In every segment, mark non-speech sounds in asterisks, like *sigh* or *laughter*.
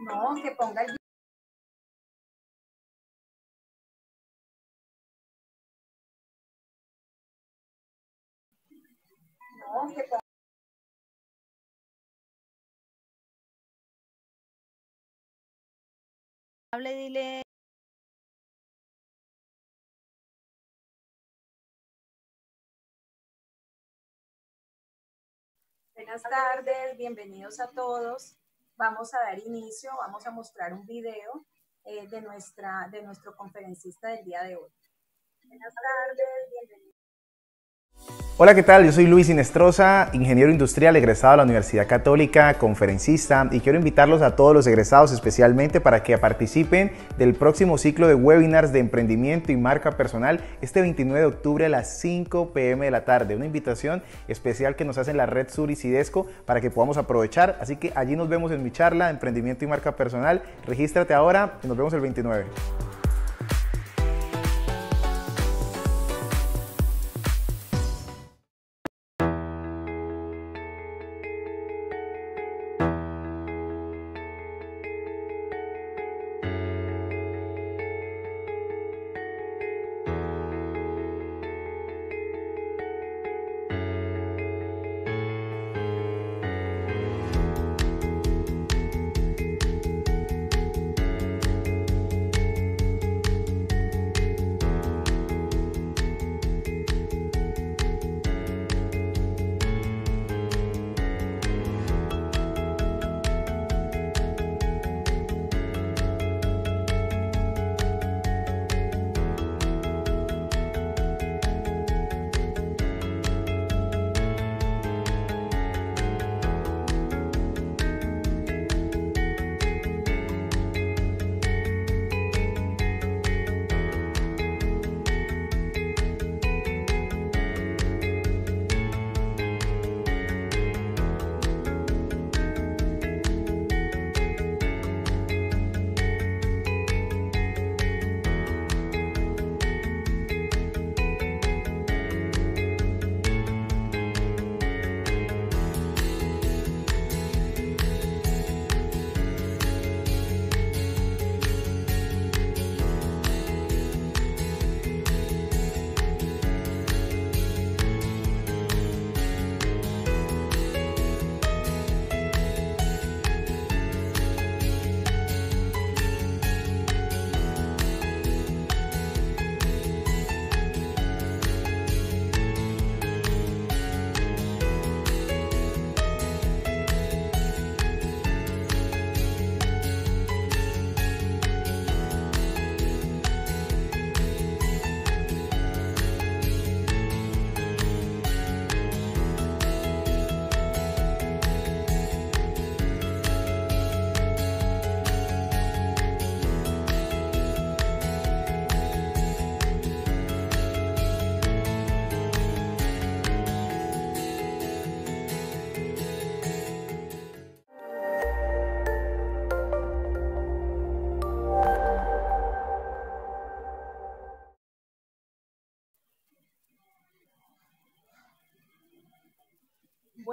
No, que ponga el No, que ponga... Hable, dile... Buenas tardes, bienvenidos a todos vamos a dar inicio, vamos a mostrar un video eh, de, nuestra, de nuestro conferencista del día de hoy. Buenas tardes, bienvenidos. Hola, ¿qué tal? Yo soy Luis Inestrosa, ingeniero industrial egresado de la Universidad Católica, conferencista, y quiero invitarlos a todos los egresados especialmente para que participen del próximo ciclo de webinars de emprendimiento y marca personal este 29 de octubre a las 5 pm de la tarde. Una invitación especial que nos hacen la Red Sur y Cidesco para que podamos aprovechar. Así que allí nos vemos en mi charla, de emprendimiento y marca personal. Regístrate ahora y nos vemos el 29.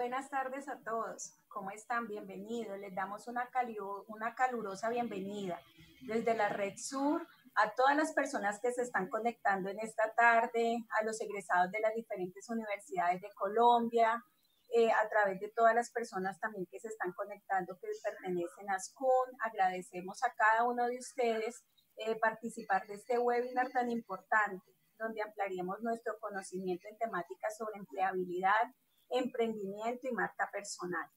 Buenas tardes a todos. ¿Cómo están? Bienvenidos. Les damos una, una calurosa bienvenida desde la Red Sur a todas las personas que se están conectando en esta tarde, a los egresados de las diferentes universidades de Colombia, eh, a través de todas las personas también que se están conectando que pertenecen a SCUN. Agradecemos a cada uno de ustedes eh, participar de este webinar tan importante, donde ampliaremos nuestro conocimiento en temáticas sobre empleabilidad emprendimiento y marca personal.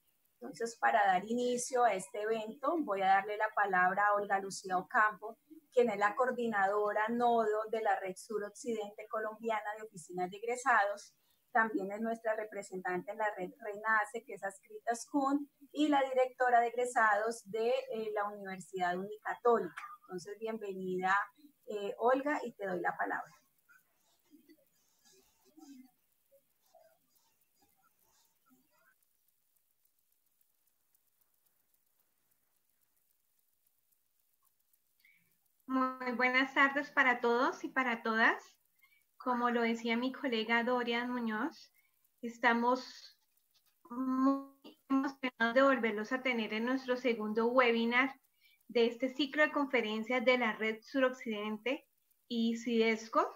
Entonces, para dar inicio a este evento, voy a darle la palabra a Olga Lucía Ocampo, quien es la coordinadora nodo de la Red Sur Occidente Colombiana de Oficinas de Egresados. También es nuestra representante en la red RENACE, que es ascritas SCUN, y la directora de egresados de eh, la Universidad Unicatólica. Entonces, bienvenida, eh, Olga, y te doy la palabra. Muy buenas tardes para todos y para todas. Como lo decía mi colega Dorian Muñoz, estamos muy emocionados de volverlos a tener en nuestro segundo webinar de este ciclo de conferencias de la Red Suroccidente y CIDESCO.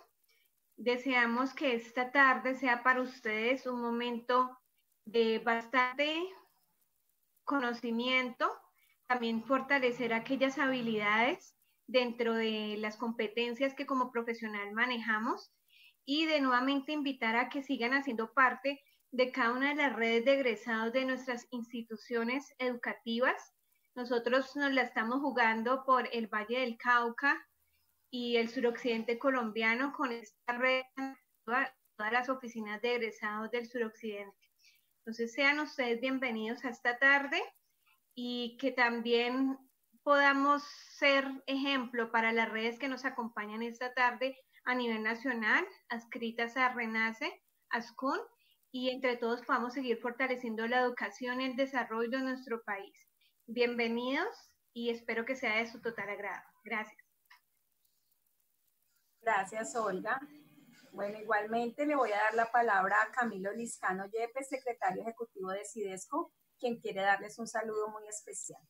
Deseamos que esta tarde sea para ustedes un momento de bastante conocimiento, también fortalecer aquellas habilidades dentro de las competencias que como profesional manejamos y de nuevamente invitar a que sigan haciendo parte de cada una de las redes de egresados de nuestras instituciones educativas. Nosotros nos la estamos jugando por el Valle del Cauca y el suroccidente colombiano con esta red todas las oficinas de egresados del suroccidente. Entonces sean ustedes bienvenidos a esta tarde y que también podamos ser ejemplo para las redes que nos acompañan esta tarde a nivel nacional, adscritas a Renace, ASCUN, y entre todos podamos seguir fortaleciendo la educación y el desarrollo de nuestro país. Bienvenidos y espero que sea de su total agrado. Gracias. Gracias, Olga. Bueno, igualmente le voy a dar la palabra a Camilo Liscano Yepes, secretario ejecutivo de Cidesco, quien quiere darles un saludo muy especial.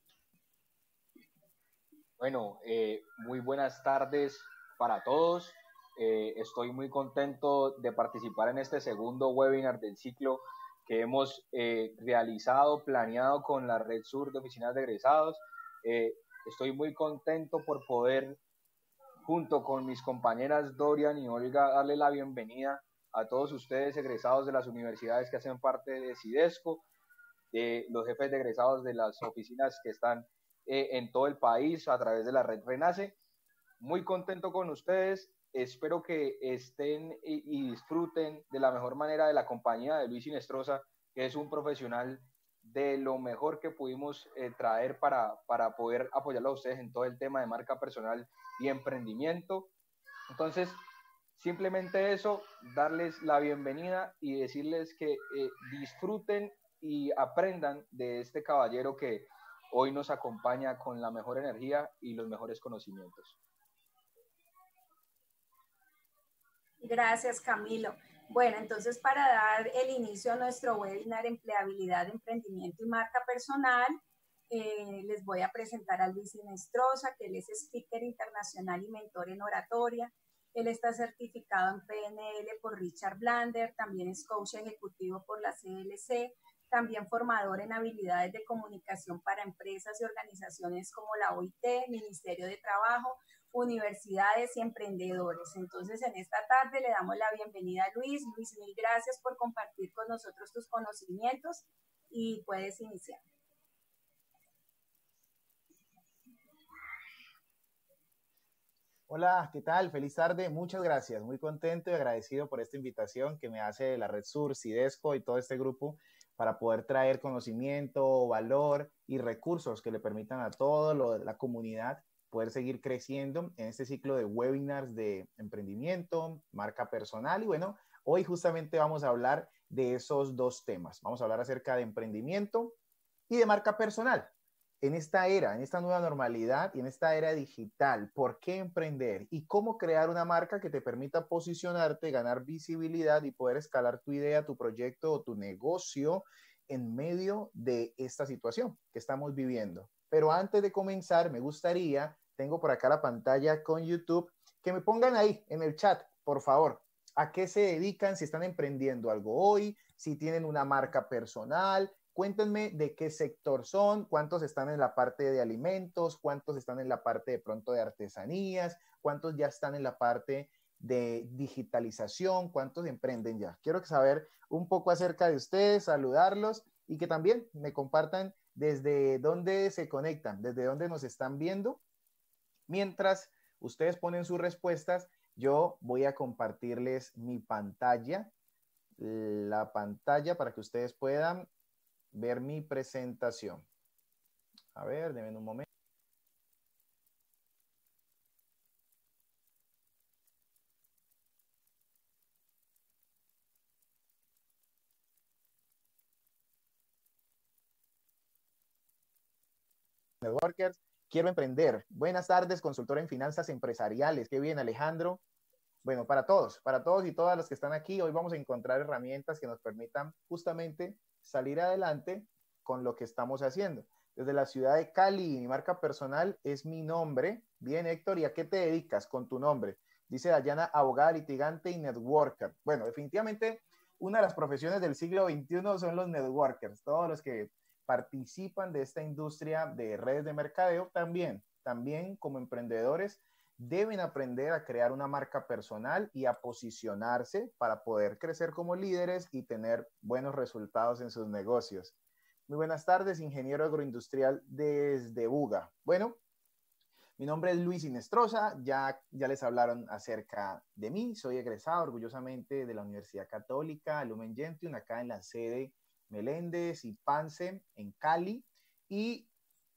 Bueno, eh, muy buenas tardes para todos. Eh, estoy muy contento de participar en este segundo webinar del ciclo que hemos eh, realizado, planeado con la Red Sur de Oficinas de Egresados. estoy muy contento por poder, junto con mis compañeras Dorian y Olga, darle la bienvenida a todos ustedes egresados de las universidades que hacen parte de CIDESCO, de los jefes de egresados de las oficinas que están eh, en todo el país a través de la red Renace. Muy contento con ustedes. Espero que estén y, disfruten de la mejor manera de la compañía de Luis Inestrosa que es un profesional de lo mejor que pudimos eh, traer para, poder apoyarlo a ustedes en todo el tema de marca personal y emprendimiento. Entonces, simplemente eso, darles la bienvenida y decirles que eh, disfruten y aprendan de este caballero que hoy nos acompaña con la mejor energía y los mejores conocimientos. Gracias, Camilo. Bueno, entonces para dar el inicio a nuestro webinar Empleabilidad, Emprendimiento y Marca Personal, eh, les voy a presentar a Luis Inestrosa, que él es speaker internacional y mentor en oratoria. Él está certificado en PNL por Richard Blander, también es coach ejecutivo por la CLC, también formador en habilidades de comunicación para empresas y organizaciones como la OIT, Ministerio de Trabajo, universidades y emprendedores. Entonces, en esta tarde le damos la bienvenida a Luis. Luis, mil gracias por compartir con nosotros tus conocimientos y puedes iniciar. Hola, ¿qué tal? Feliz tarde. Muchas gracias. Muy contento y agradecido por esta invitación que me hace la Red Sur, Cidesco y todo este grupo para poder traer conocimiento, valor y recursos que le permitan a toda la comunidad poder seguir creciendo en este ciclo de webinars de emprendimiento, marca personal y bueno, hoy justamente vamos a hablar de esos dos temas. Vamos a hablar acerca de emprendimiento y de marca personal en esta era, en esta nueva normalidad y en esta era digital, ¿por qué emprender? ¿Y cómo crear una marca que te permita posicionarte, ganar visibilidad y poder escalar tu idea, tu proyecto o tu negocio en medio de esta situación que estamos viviendo? Pero antes de comenzar, me gustaría, tengo por acá la pantalla con YouTube, que me pongan ahí en el chat, por favor, a qué se dedican, si están emprendiendo algo hoy, si tienen una marca personal, Cuéntenme de qué sector son, cuántos están en la parte de alimentos, cuántos están en la parte de pronto de artesanías, cuántos ya están en la parte de digitalización, cuántos emprenden ya. Quiero saber un poco acerca de ustedes, saludarlos y que también me compartan desde dónde se conectan, desde dónde nos están viendo. Mientras ustedes ponen sus respuestas, yo voy a compartirles mi pantalla, la pantalla para que ustedes puedan ver mi presentación. A ver, déjenme un momento. quiero emprender. Buenas tardes, consultora en finanzas empresariales. Qué bien, Alejandro. Bueno, para todos, para todos y todas las que están aquí, hoy vamos a encontrar herramientas que nos permitan justamente salir adelante con lo que estamos haciendo. Desde la ciudad de Cali, mi marca personal es mi nombre. Bien, Héctor, ¿y a qué te dedicas con tu nombre? Dice Dayana, abogada, litigante y networker. Bueno, definitivamente una de las profesiones del siglo XXI son los networkers, todos los que participan de esta industria de redes de mercadeo también, también como emprendedores deben aprender a crear una marca personal y a posicionarse para poder crecer como líderes y tener buenos resultados en sus negocios. Muy buenas tardes, ingeniero agroindustrial desde Buga. Bueno, mi nombre es Luis Inestrosa, ya, ya les hablaron acerca de mí, soy egresado orgullosamente de la Universidad Católica Lumen Gentium, acá en la sede Meléndez y Pance, en Cali, y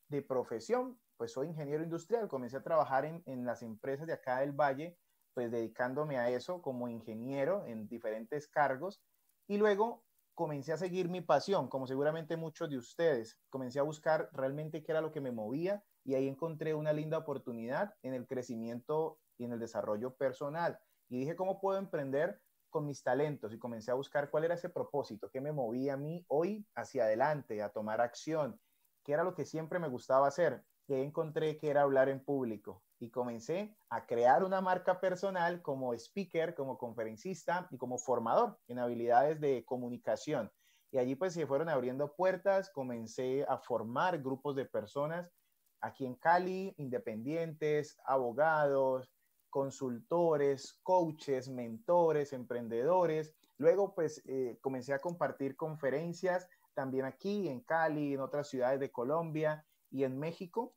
de profesión pues soy ingeniero industrial, comencé a trabajar en, las empresas de acá del Valle, pues dedicándome a eso como ingeniero en diferentes cargos y luego comencé a seguir mi pasión, como seguramente muchos de ustedes, comencé a buscar realmente qué era lo que me movía y ahí encontré una linda oportunidad en el crecimiento y en el desarrollo personal. Y dije, ¿cómo puedo emprender con mis talentos? Y comencé a buscar cuál era ese propósito, qué me movía a mí hoy hacia adelante, a tomar acción, qué era lo que siempre me gustaba hacer que encontré que era hablar en público y comencé a crear una marca personal como speaker, como conferencista y como formador en habilidades de comunicación. Y allí pues se fueron abriendo puertas, comencé a formar grupos de personas aquí en Cali, independientes, abogados, consultores, coaches, mentores, emprendedores. Luego pues eh, comencé a compartir conferencias también aquí en Cali, en otras ciudades de Colombia y en México.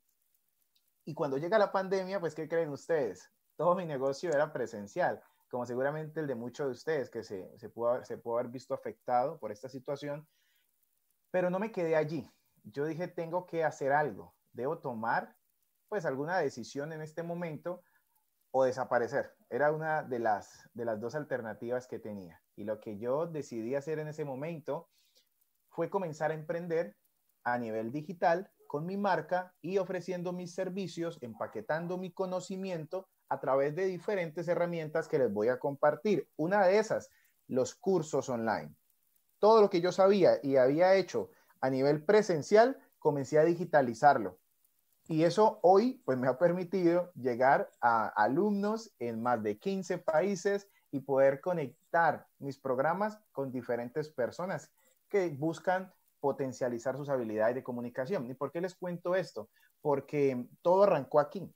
Y cuando llega la pandemia, pues, ¿qué creen ustedes? Todo mi negocio era presencial, como seguramente el de muchos de ustedes, que se, se pudo haber, se pudo haber visto afectado por esta situación. Pero no me quedé allí. Yo dije, tengo que hacer algo, debo tomar, pues, alguna decisión en este momento o desaparecer. Era una de las, de las dos alternativas que tenía. Y lo que yo decidí hacer en ese momento fue comenzar a emprender a nivel digital con mi marca y ofreciendo mis servicios, empaquetando mi conocimiento a través de diferentes herramientas que les voy a compartir. Una de esas, los cursos online. Todo lo que yo sabía y había hecho a nivel presencial, comencé a digitalizarlo. Y eso hoy pues me ha permitido llegar a alumnos en más de 15 países y poder conectar mis programas con diferentes personas que buscan potencializar sus habilidades de comunicación. ¿Y por qué les cuento esto? Porque todo arrancó aquí.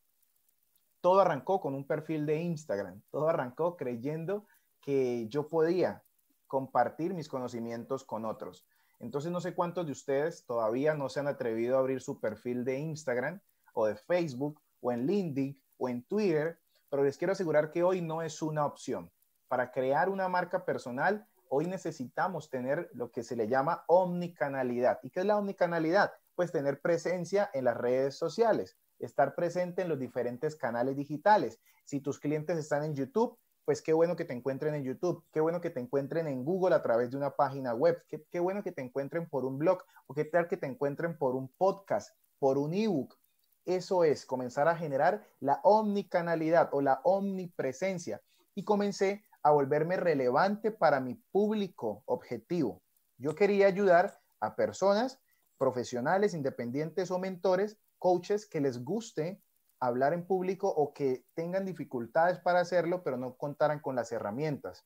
Todo arrancó con un perfil de Instagram. Todo arrancó creyendo que yo podía compartir mis conocimientos con otros. Entonces no sé cuántos de ustedes todavía no se han atrevido a abrir su perfil de Instagram o de Facebook o en LinkedIn o en Twitter, pero les quiero asegurar que hoy no es una opción. Para crear una marca personal hoy necesitamos tener lo que se le llama omnicanalidad. ¿Y qué es la omnicanalidad? Pues tener presencia en las redes sociales, estar presente en los diferentes canales digitales. Si tus clientes están en YouTube, pues qué bueno que te encuentren en YouTube, qué bueno que te encuentren en Google a través de una página web, qué, bueno que te encuentren por un blog o qué tal que te encuentren por un podcast, por un ebook. Eso es comenzar a generar la omnicanalidad o la omnipresencia. Y comencé a volverme relevante para mi público objetivo. Yo quería ayudar a personas, profesionales, independientes o mentores, coaches que les guste hablar en público o que tengan dificultades para hacerlo, pero no contaran con las herramientas.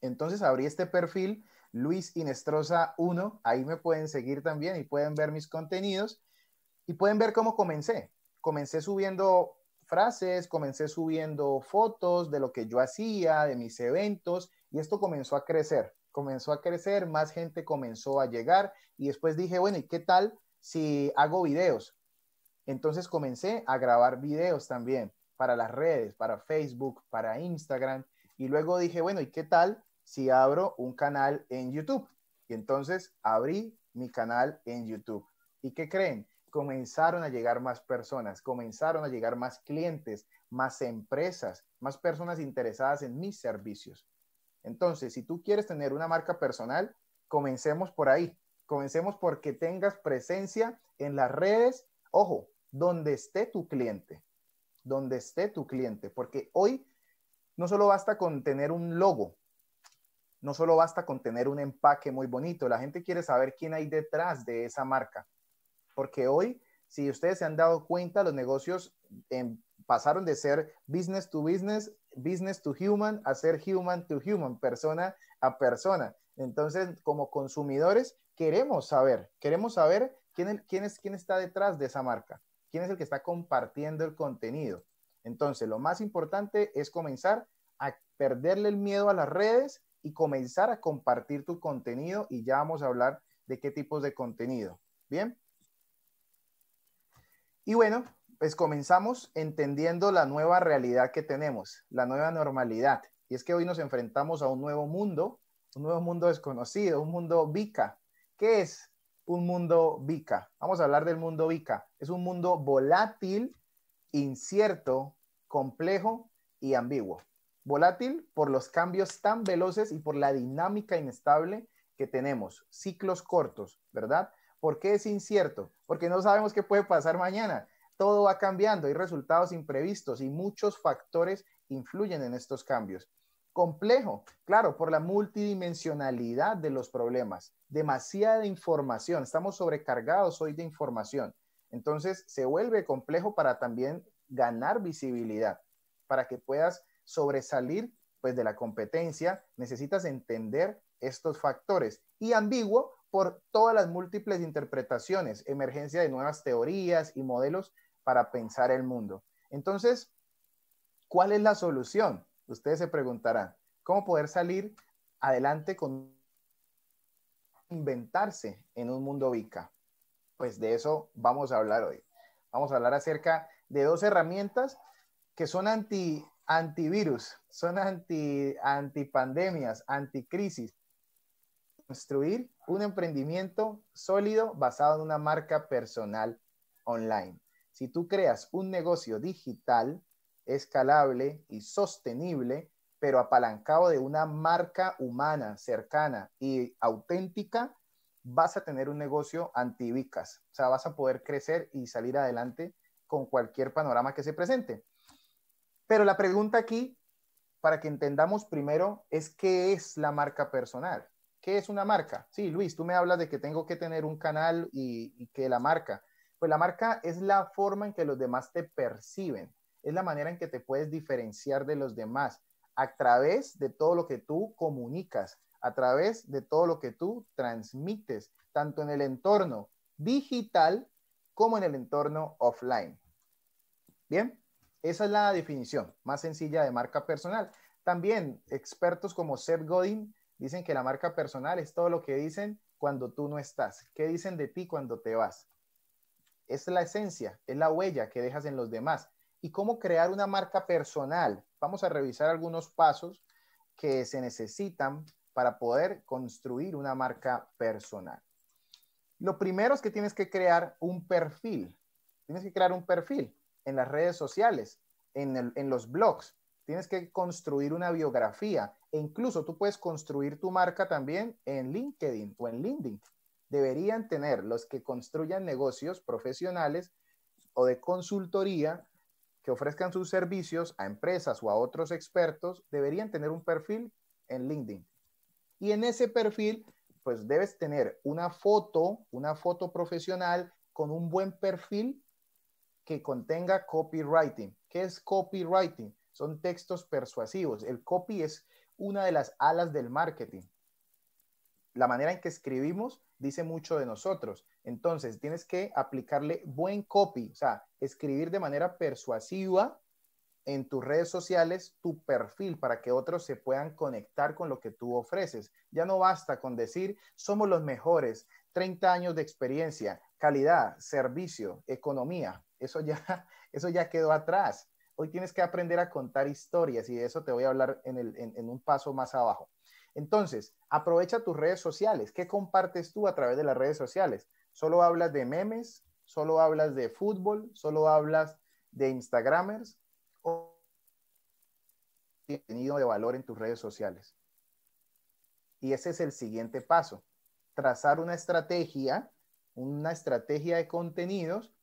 Entonces abrí este perfil, Luis Inestrosa 1, ahí me pueden seguir también y pueden ver mis contenidos y pueden ver cómo comencé. Comencé subiendo frases, comencé subiendo fotos de lo que yo hacía, de mis eventos, y esto comenzó a crecer, comenzó a crecer, más gente comenzó a llegar, y después dije, bueno, ¿y qué tal si hago videos? Entonces comencé a grabar videos también para las redes, para Facebook, para Instagram, y luego dije, bueno, ¿y qué tal si abro un canal en YouTube? Y entonces abrí mi canal en YouTube. ¿Y qué creen? comenzaron a llegar más personas, comenzaron a llegar más clientes, más empresas, más personas interesadas en mis servicios. Entonces, si tú quieres tener una marca personal, comencemos por ahí. Comencemos porque tengas presencia en las redes, ojo, donde esté tu cliente, donde esté tu cliente, porque hoy no solo basta con tener un logo, no solo basta con tener un empaque muy bonito, la gente quiere saber quién hay detrás de esa marca porque hoy, si ustedes se han dado cuenta, los negocios em, pasaron de ser business to business, business to human, a ser human to human, persona a persona. Entonces, como consumidores, queremos saber, queremos saber quién, es, quién está detrás de esa marca, quién es el que está compartiendo el contenido. Entonces, lo más importante es comenzar a perderle el miedo a las redes y comenzar a compartir tu contenido y ya vamos a hablar de qué tipos de contenido. Bien, y bueno, pues comenzamos entendiendo la nueva realidad que tenemos, la nueva normalidad. Y es que hoy nos enfrentamos a un nuevo mundo, un nuevo mundo desconocido, un mundo VICA. ¿Qué es un mundo VICA? Vamos a hablar del mundo VICA. Es un mundo volátil, incierto, complejo y ambiguo. Volátil por los cambios tan veloces y por la dinámica inestable que tenemos, ciclos cortos, ¿verdad? ¿Por qué es incierto? porque no sabemos qué puede pasar mañana. Todo va cambiando, hay resultados imprevistos y muchos factores influyen en estos cambios. Complejo, claro, por la multidimensionalidad de los problemas, demasiada información, estamos sobrecargados hoy de información. Entonces se vuelve complejo para también ganar visibilidad, para que puedas sobresalir pues de la competencia, necesitas entender estos factores. Y ambiguo por todas las múltiples interpretaciones, emergencia de nuevas teorías y modelos para pensar el mundo. Entonces, ¿cuál es la solución? Ustedes se preguntarán, ¿cómo poder salir adelante con inventarse en un mundo VICA? Pues de eso vamos a hablar hoy. Vamos a hablar acerca de dos herramientas que son anti, antivirus, son anti, antipandemias, anticrisis, construir un emprendimiento sólido basado en una marca personal online. Si tú creas un negocio digital, escalable y sostenible, pero apalancado de una marca humana, cercana y auténtica, vas a tener un negocio antivicas. O sea, vas a poder crecer y salir adelante con cualquier panorama que se presente. Pero la pregunta aquí, para que entendamos primero, es qué es la marca personal. ¿Qué es una marca? Sí, Luis, tú me hablas de que tengo que tener un canal y, que la marca. Pues la marca es la forma en que los demás te perciben, es la manera en que te puedes diferenciar de los demás a través de todo lo que tú comunicas, a través de todo lo que tú transmites, tanto en el entorno digital como en el entorno offline. Bien, esa es la definición más sencilla de marca personal. También expertos como Seth Godin Dicen que la marca personal es todo lo que dicen cuando tú no estás. ¿Qué dicen de ti cuando te vas? Es la esencia, es la huella que dejas en los demás. ¿Y cómo crear una marca personal? Vamos a revisar algunos pasos que se necesitan para poder construir una marca personal. Lo primero es que tienes que crear un perfil. Tienes que crear un perfil en las redes sociales, en, los blogs. Tienes que construir una biografía, e incluso tú puedes construir tu marca también en LinkedIn o en LinkedIn. Deberían tener los que construyan negocios profesionales o de consultoría que ofrezcan sus servicios a empresas o a otros expertos, deberían tener un perfil en LinkedIn. Y en ese perfil, pues debes tener una foto, una foto profesional con un buen perfil que contenga copywriting. ¿Qué es copywriting? Son textos persuasivos. El copy es una de las alas del marketing. La manera en que escribimos dice mucho de nosotros. Entonces, tienes que aplicarle buen copy, o sea, escribir de manera persuasiva en tus redes sociales tu perfil para que otros se puedan conectar con lo que tú ofreces. Ya no basta con decir, somos los mejores, 30 años de experiencia, calidad, servicio, economía. Eso ya, *laughs* eso ya quedó atrás hoy tienes que aprender a contar historias y de eso te voy a hablar en, un paso más abajo. Entonces, aprovecha tus redes sociales. ¿Qué compartes tú a través de las redes sociales? ¿Solo hablas de memes? ¿Solo hablas de fútbol? ¿Solo hablas de Instagramers? ¿O contenido de valor en tus redes sociales? Y ese es el siguiente paso. Trazar una estrategia, una estrategia de contenidos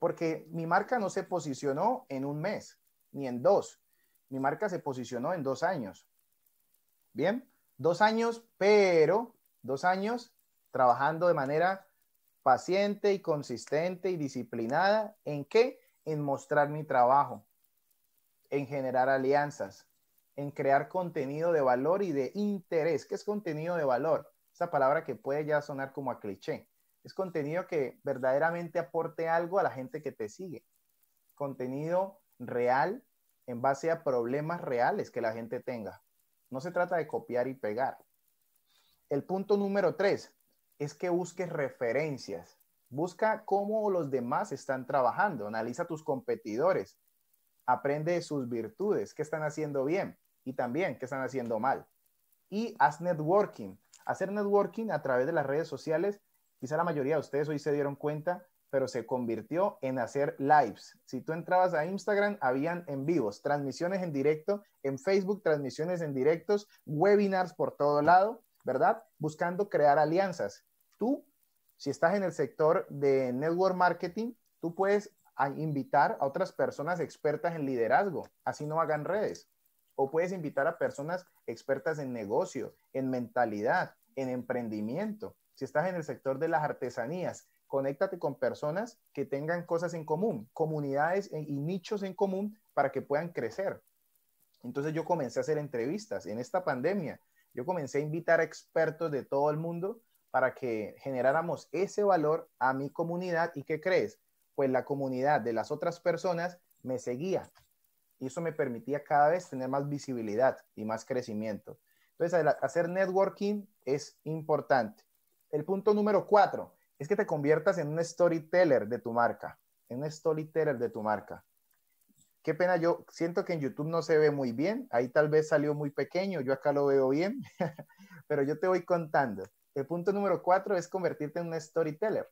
porque mi marca no se posicionó en un mes, ni en dos. Mi marca se posicionó en dos años. Bien, dos años, pero dos años trabajando de manera paciente y consistente y disciplinada. ¿En qué? En mostrar mi trabajo, en generar alianzas, en crear contenido de valor y de interés. ¿Qué es contenido de valor? Esa palabra que puede ya sonar como a cliché. Es contenido que verdaderamente aporte algo a la gente que te sigue. Contenido real en base a problemas reales que la gente tenga. No se trata de copiar y pegar. El punto número tres es que busques referencias. Busca cómo los demás están trabajando. Analiza tus competidores. Aprende sus virtudes, qué están haciendo bien y también qué están haciendo mal. Y haz networking. Hacer networking a través de las redes sociales quizá la mayoría de ustedes hoy se dieron cuenta, pero se convirtió en hacer lives. Si tú entrabas a Instagram, habían en vivos, transmisiones en directo, en Facebook, transmisiones en directos, webinars por todo lado, ¿verdad? Buscando crear alianzas. Tú, si estás en el sector de network marketing, tú puedes invitar a otras personas expertas en liderazgo, así no hagan redes. O puedes invitar a personas expertas en negocio, en mentalidad, en emprendimiento si estás en el sector de las artesanías, conéctate con personas que tengan cosas en común, comunidades y nichos en común para que puedan crecer. Entonces yo comencé a hacer entrevistas en esta pandemia. Yo comencé a invitar a expertos de todo el mundo para que generáramos ese valor a mi comunidad. ¿Y qué crees? Pues la comunidad de las otras personas me seguía y eso me permitía cada vez tener más visibilidad y más crecimiento. Entonces, hacer networking es importante el punto número cuatro es que te conviertas en un storyteller de tu marca, en un storyteller de tu marca. Qué pena, yo siento que en YouTube no se ve muy bien, ahí tal vez salió muy pequeño, yo acá lo veo bien, *laughs* pero yo te voy contando. El punto número cuatro es convertirte en un storyteller.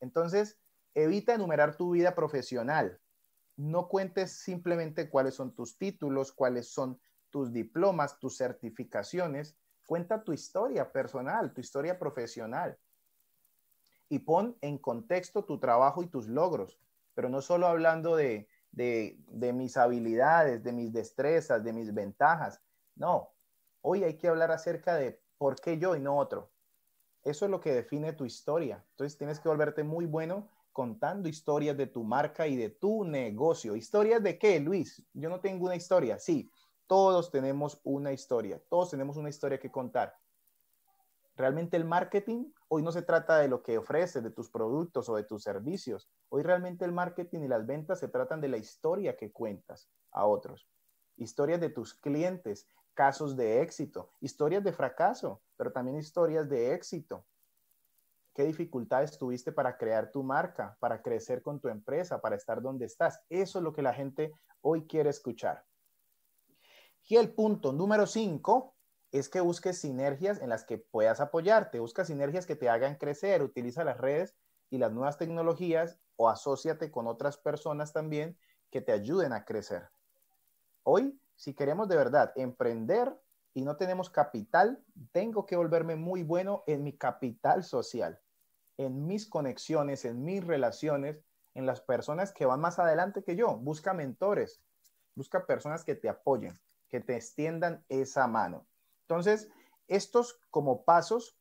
Entonces, evita enumerar tu vida profesional. No cuentes simplemente cuáles son tus títulos, cuáles son tus diplomas, tus certificaciones, Cuenta tu historia personal, tu historia profesional. Y pon en contexto tu trabajo y tus logros, pero no solo hablando de, mis habilidades, de mis destrezas, de mis ventajas. No, hoy hay que hablar acerca de por qué yo y no otro. Eso es lo que define tu historia. Entonces tienes que volverte muy bueno contando historias de tu marca y de tu negocio. ¿Historias de qué, Luis? Yo no tengo una historia. Sí, todos tenemos una historia, todos tenemos una historia que contar. Realmente el marketing hoy no se trata de lo que ofreces, de tus productos o de tus servicios. Hoy realmente el marketing y las ventas se tratan de la historia que cuentas a otros. Historias de tus clientes, casos de éxito, historias de fracaso, pero también historias de éxito. ¿Qué dificultades tuviste para crear tu marca, para crecer con tu empresa, para estar donde estás? Eso es lo que la gente hoy quiere escuchar. Y el punto número cinco es que busques sinergias en las que puedas apoyarte, busca sinergias que te hagan crecer, utiliza las redes y las nuevas tecnologías o asóciate con otras personas también que te ayuden a crecer. Hoy, si queremos de verdad emprender y no tenemos capital, tengo que volverme muy bueno en mi capital social, en mis conexiones, en mis relaciones, en las personas que van más adelante que yo. Busca mentores, busca personas que te apoyen que te extiendan esa mano. Entonces, estos como pasos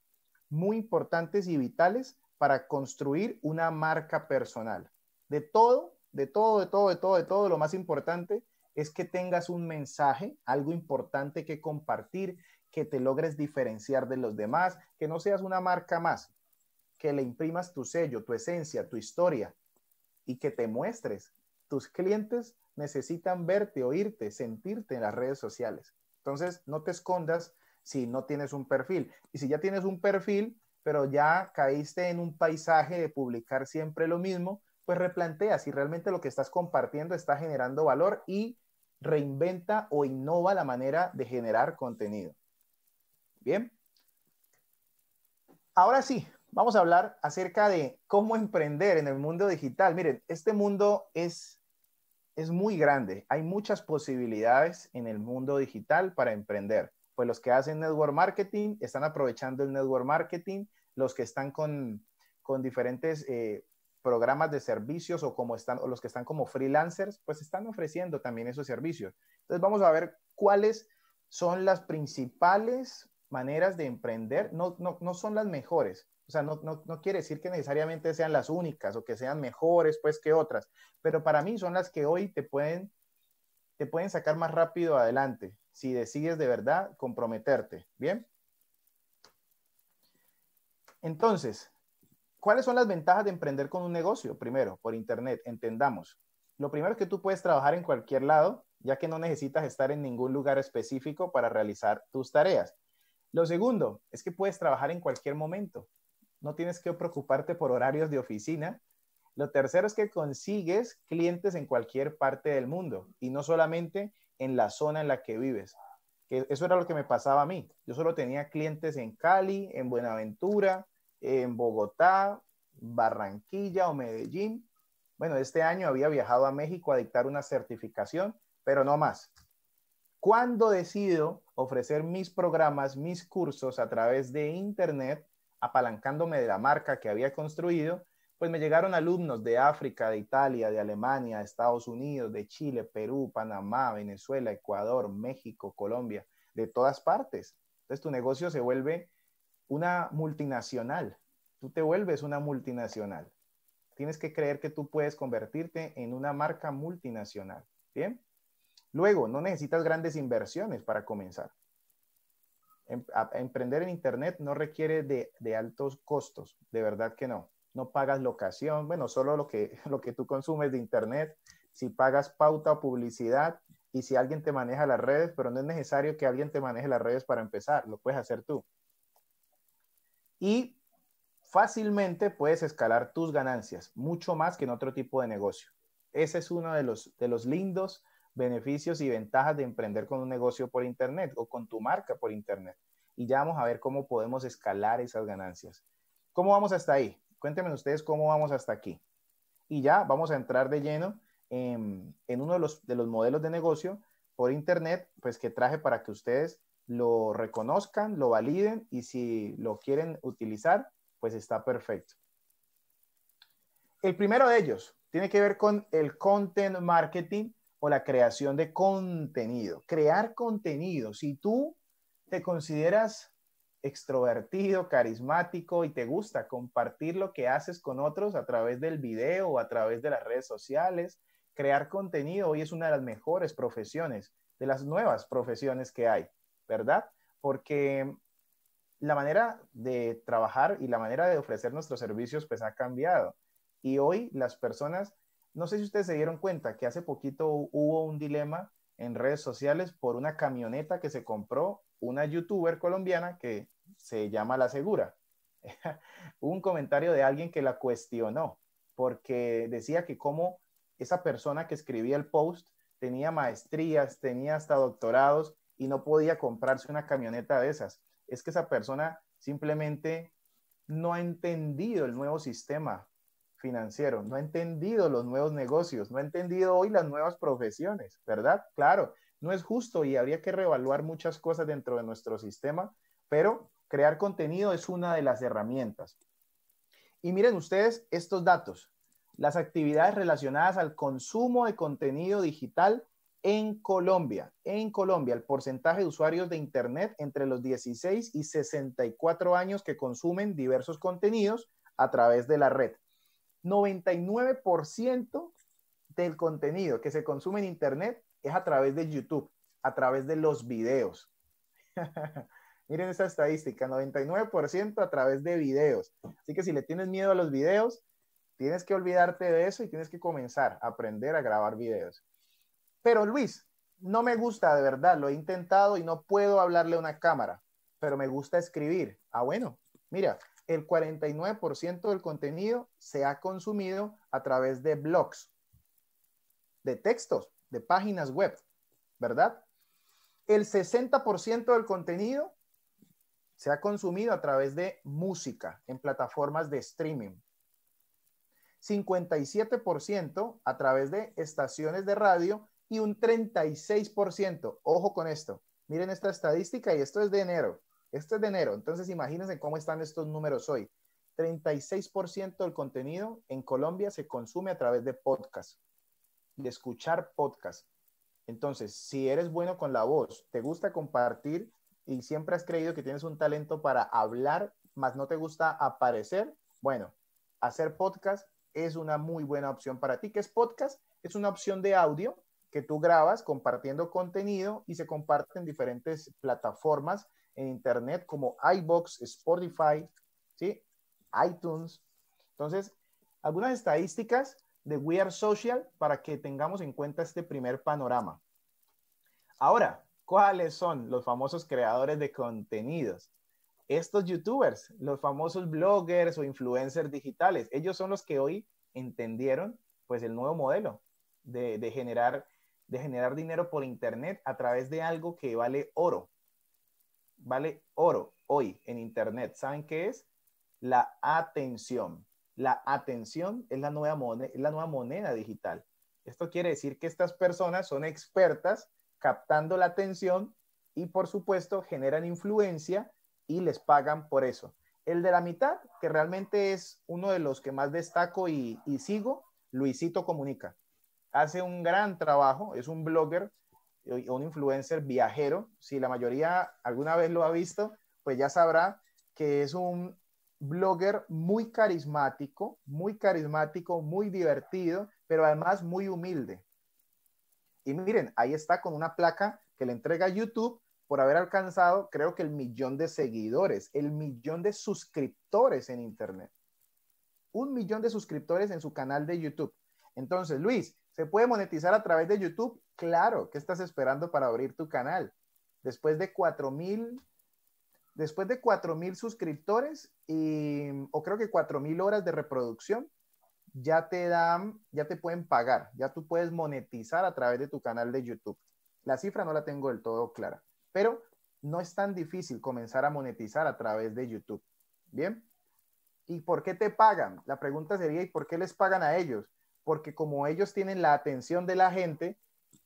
muy importantes y vitales para construir una marca personal. De todo, de todo, de todo, de todo, de todo, lo más importante es que tengas un mensaje, algo importante que compartir, que te logres diferenciar de los demás, que no seas una marca más, que le imprimas tu sello, tu esencia, tu historia y que te muestres tus clientes necesitan verte, oírte, sentirte en las redes sociales. Entonces, no te escondas si no tienes un perfil. Y si ya tienes un perfil, pero ya caíste en un paisaje de publicar siempre lo mismo, pues replantea si realmente lo que estás compartiendo está generando valor y reinventa o innova la manera de generar contenido. Bien. Ahora sí, vamos a hablar acerca de cómo emprender en el mundo digital. Miren, este mundo es es muy grande. Hay muchas posibilidades en el mundo digital para emprender. Pues los que hacen network marketing están aprovechando el network marketing, los que están con, diferentes eh, programas de servicios o, como están, los que están como freelancers, pues están ofreciendo también esos servicios. Entonces vamos a ver cuáles son las principales maneras de emprender. No, no, no son las mejores, o sea, no, quiere decir que necesariamente sean las únicas o que sean mejores pues que otras, pero para mí son las que hoy te pueden, te pueden sacar más rápido adelante si decides de verdad comprometerte. ¿Bien? Entonces, ¿cuáles son las ventajas de emprender con un negocio? Primero, por Internet, entendamos. Lo primero es que tú puedes trabajar en cualquier lado, ya que no necesitas estar en ningún lugar específico para realizar tus tareas. Lo segundo es que puedes trabajar en cualquier momento no tienes que preocuparte por horarios de oficina. Lo tercero es que consigues clientes en cualquier parte del mundo y no solamente en la zona en la que vives. Que eso era lo que me pasaba a mí. Yo solo tenía clientes en Cali, en Buenaventura, en Bogotá, Barranquilla o Medellín. Bueno, este año había viajado a México a dictar una certificación, pero no más. Cuando decido ofrecer mis programas, mis cursos a través de Internet, apalancándome de la marca que había construido, pues me llegaron alumnos de África, de Italia, de Alemania, de Estados Unidos, de Chile, Perú, Panamá, Venezuela, Ecuador, México, Colombia, de todas partes. Entonces tu negocio se vuelve una multinacional. Tú te vuelves una multinacional. Tienes que creer que tú puedes convertirte en una marca multinacional. ¿Bien? Luego, no necesitas grandes inversiones para comenzar. Em, emprender en Internet no requiere de, altos costos, de verdad que no. No pagas locación, bueno, solo lo que, *laughs* lo que tú consumes de Internet, si pagas pauta o publicidad y si alguien te maneja las redes, pero no es necesario que alguien te maneje las redes para empezar, lo puedes hacer tú. Y fácilmente puedes escalar tus ganancias, mucho más que en otro tipo de negocio. Ese es uno de los, de los lindos beneficios y ventajas de emprender con un negocio por Internet o con tu marca por Internet. Y ya vamos a ver cómo podemos escalar esas ganancias. ¿Cómo vamos hasta ahí? Cuéntenme ustedes cómo vamos hasta aquí. Y ya vamos a entrar de lleno en, uno de los, de los modelos de negocio por Internet, pues que traje para que ustedes lo reconozcan, lo validen y si lo quieren utilizar, pues está perfecto. El primero de ellos tiene que ver con el content marketing la creación de contenido. Crear contenido. Si tú te consideras extrovertido, carismático y te gusta compartir lo que haces con otros a través del video o a través de las redes sociales, crear contenido hoy es una de las mejores profesiones, de las nuevas profesiones que hay, ¿verdad? Porque la manera de trabajar y la manera de ofrecer nuestros servicios pues ha cambiado y hoy las personas no sé si ustedes se dieron cuenta que hace poquito hubo un dilema en redes sociales por una camioneta que se compró una youtuber colombiana que se llama La Segura. *laughs* un comentario de alguien que la cuestionó porque decía que como esa persona que escribía el post tenía maestrías, tenía hasta doctorados y no podía comprarse una camioneta de esas. Es que esa persona simplemente no ha entendido el nuevo sistema financiero, no ha entendido los nuevos negocios, no ha entendido hoy las nuevas profesiones, ¿verdad? Claro, no es justo y habría que reevaluar muchas cosas dentro de nuestro sistema, pero crear contenido es una de las herramientas. Y miren ustedes estos datos, las actividades relacionadas al consumo de contenido digital en Colombia. En Colombia, el porcentaje de usuarios de Internet entre los 16 y 64 años que consumen diversos contenidos a través de la red. 99% del contenido que se consume en Internet es a través de YouTube, a través de los videos. *laughs* Miren esa estadística, 99% a través de videos. Así que si le tienes miedo a los videos, tienes que olvidarte de eso y tienes que comenzar a aprender a grabar videos. Pero Luis, no me gusta de verdad, lo he intentado y no puedo hablarle a una cámara, pero me gusta escribir. Ah, bueno, mira, el 49% del contenido se ha consumido a través de blogs, de textos, de páginas web, ¿verdad? El 60% del contenido se ha consumido a través de música en plataformas de streaming. 57% a través de estaciones de radio y un 36%. Ojo con esto. Miren esta estadística y esto es de enero. Este es de enero, entonces imagínense cómo están estos números hoy. 36% del contenido en Colombia se consume a través de podcast, de escuchar podcast. Entonces, si eres bueno con la voz, te gusta compartir y siempre has creído que tienes un talento para hablar, más no te gusta aparecer, bueno, hacer podcast es una muy buena opción para ti. ¿Qué es podcast? Es una opción de audio que tú grabas compartiendo contenido y se comparte en diferentes plataformas en Internet como iBox, Spotify, ¿sí? iTunes. Entonces, algunas estadísticas de We Are Social para que tengamos en cuenta este primer panorama. Ahora, ¿cuáles son los famosos creadores de contenidos? Estos youtubers, los famosos bloggers o influencers digitales, ellos son los que hoy entendieron pues el nuevo modelo generar, de generar dinero por internet a través de algo que vale oro, vale oro hoy en Internet. ¿Saben qué es? La atención. La atención es la nueva, moneda, la nueva moneda digital. Esto quiere decir que estas personas son expertas captando la atención y por supuesto generan influencia y les pagan por eso. El de la mitad, que realmente es uno de los que más destaco y, y sigo, Luisito Comunica. Hace un gran trabajo, es un blogger un influencer viajero, si la mayoría alguna vez lo ha visto, pues ya sabrá que es un blogger muy carismático, muy carismático, muy divertido, pero además muy humilde. Y miren, ahí está con una placa que le entrega YouTube por haber alcanzado, creo que el millón de seguidores, el millón de suscriptores en Internet. Un millón de suscriptores en su canal de YouTube. Entonces, Luis, ¿Se puede monetizar a través de YouTube? Claro, ¿qué estás esperando para abrir tu canal? Después de 4000 después de 4000 suscriptores y o creo que 4000 horas de reproducción ya te dan, ya te pueden pagar, ya tú puedes monetizar a través de tu canal de YouTube. La cifra no la tengo del todo clara, pero no es tan difícil comenzar a monetizar a través de YouTube. ¿Bien? ¿Y por qué te pagan? La pregunta sería, ¿y por qué les pagan a ellos? porque como ellos tienen la atención de la gente,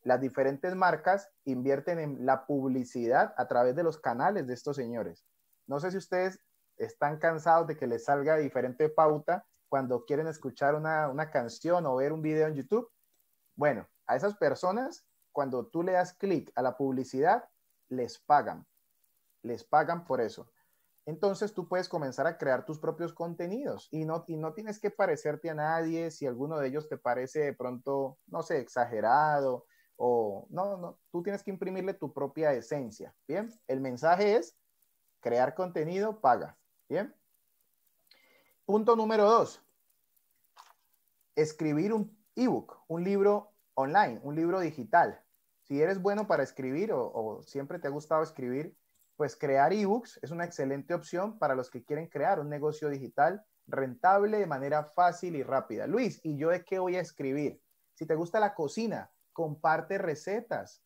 las diferentes marcas invierten en la publicidad a través de los canales de estos señores. No sé si ustedes están cansados de que les salga diferente pauta cuando quieren escuchar una, canción o ver un video en YouTube. Bueno, a esas personas, cuando tú le das clic a la publicidad, les pagan. Les pagan por eso entonces tú puedes comenzar a crear tus propios contenidos y no, no tienes que parecerte a nadie si alguno de ellos te parece de pronto, no sé, exagerado o no, no, tú tienes que imprimirle tu propia esencia, ¿bien? El mensaje es crear contenido, paga, ¿bien? Punto número dos, escribir un ebook, un libro online, un libro digital. Si eres bueno para escribir o, o siempre te ha gustado escribir, pues crear ebooks es una excelente opción para los que quieren crear un negocio digital rentable de manera fácil y rápida. Luis, ¿y yo de qué voy a escribir? Si te gusta la cocina, comparte recetas.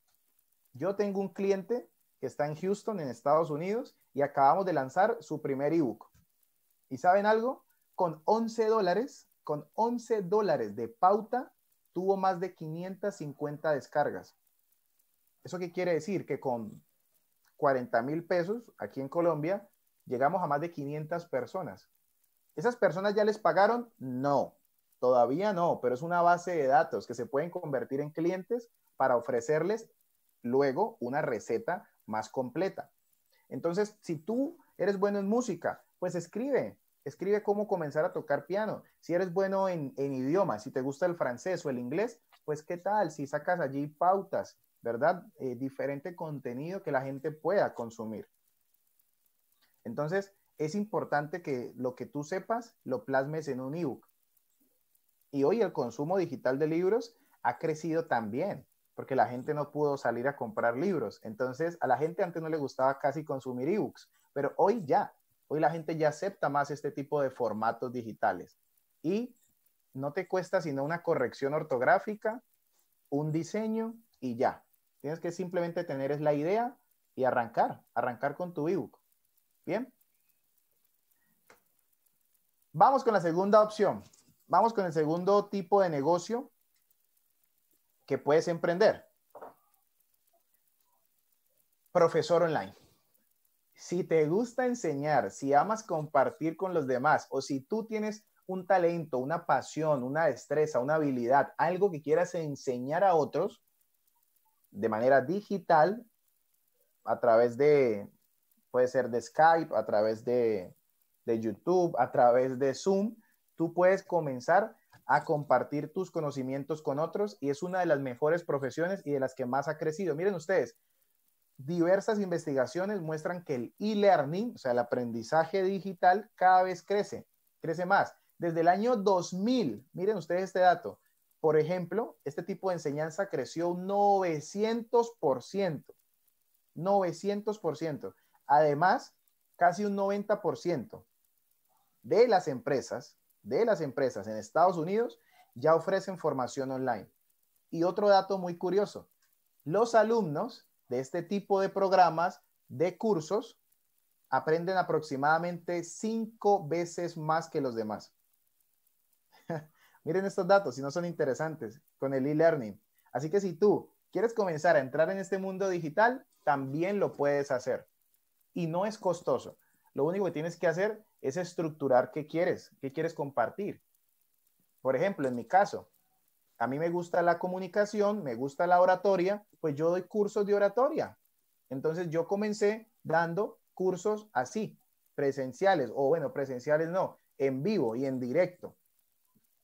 Yo tengo un cliente que está en Houston, en Estados Unidos, y acabamos de lanzar su primer ebook. ¿Y saben algo? Con 11 dólares, con 11 dólares de pauta, tuvo más de 550 descargas. ¿Eso qué quiere decir? Que con 40 mil pesos aquí en Colombia, llegamos a más de 500 personas. ¿Esas personas ya les pagaron? No, todavía no, pero es una base de datos que se pueden convertir en clientes para ofrecerles luego una receta más completa. Entonces, si tú eres bueno en música, pues escribe, escribe cómo comenzar a tocar piano. Si eres bueno en, en idiomas, si te gusta el francés o el inglés, pues qué tal si sacas allí pautas ¿verdad? Eh, diferente contenido que la gente pueda consumir. Entonces, es importante que lo que tú sepas lo plasmes en un ebook. Y hoy el consumo digital de libros ha crecido también, porque la gente no pudo salir a comprar libros. Entonces, a la gente antes no le gustaba casi consumir ebooks, pero hoy ya, hoy la gente ya acepta más este tipo de formatos digitales. Y no te cuesta sino una corrección ortográfica, un diseño y ya. Tienes que simplemente tener es la idea y arrancar, arrancar con tu ebook. Bien. Vamos con la segunda opción. Vamos con el segundo tipo de negocio que puedes emprender. Profesor online. Si te gusta enseñar, si amas compartir con los demás o si tú tienes un talento, una pasión, una destreza, una habilidad, algo que quieras enseñar a otros, de manera digital a través de, puede ser de Skype, a través de, de YouTube, a través de Zoom, tú puedes comenzar a compartir tus conocimientos con otros y es una de las mejores profesiones y de las que más ha crecido. Miren ustedes, diversas investigaciones muestran que el e-learning, o sea, el aprendizaje digital, cada vez crece, crece más. Desde el año 2000, miren ustedes este dato, por ejemplo, este tipo de enseñanza creció un 900%. 900%. Además, casi un 90% de las empresas, de las empresas en Estados Unidos ya ofrecen formación online. Y otro dato muy curioso, los alumnos de este tipo de programas, de cursos, aprenden aproximadamente cinco veces más que los demás. Miren estos datos, si no son interesantes, con el e-learning. Así que si tú quieres comenzar a entrar en este mundo digital, también lo puedes hacer. Y no es costoso. Lo único que tienes que hacer es estructurar qué quieres, qué quieres compartir. Por ejemplo, en mi caso, a mí me gusta la comunicación, me gusta la oratoria, pues yo doy cursos de oratoria. Entonces yo comencé dando cursos así, presenciales, o bueno, presenciales no, en vivo y en directo.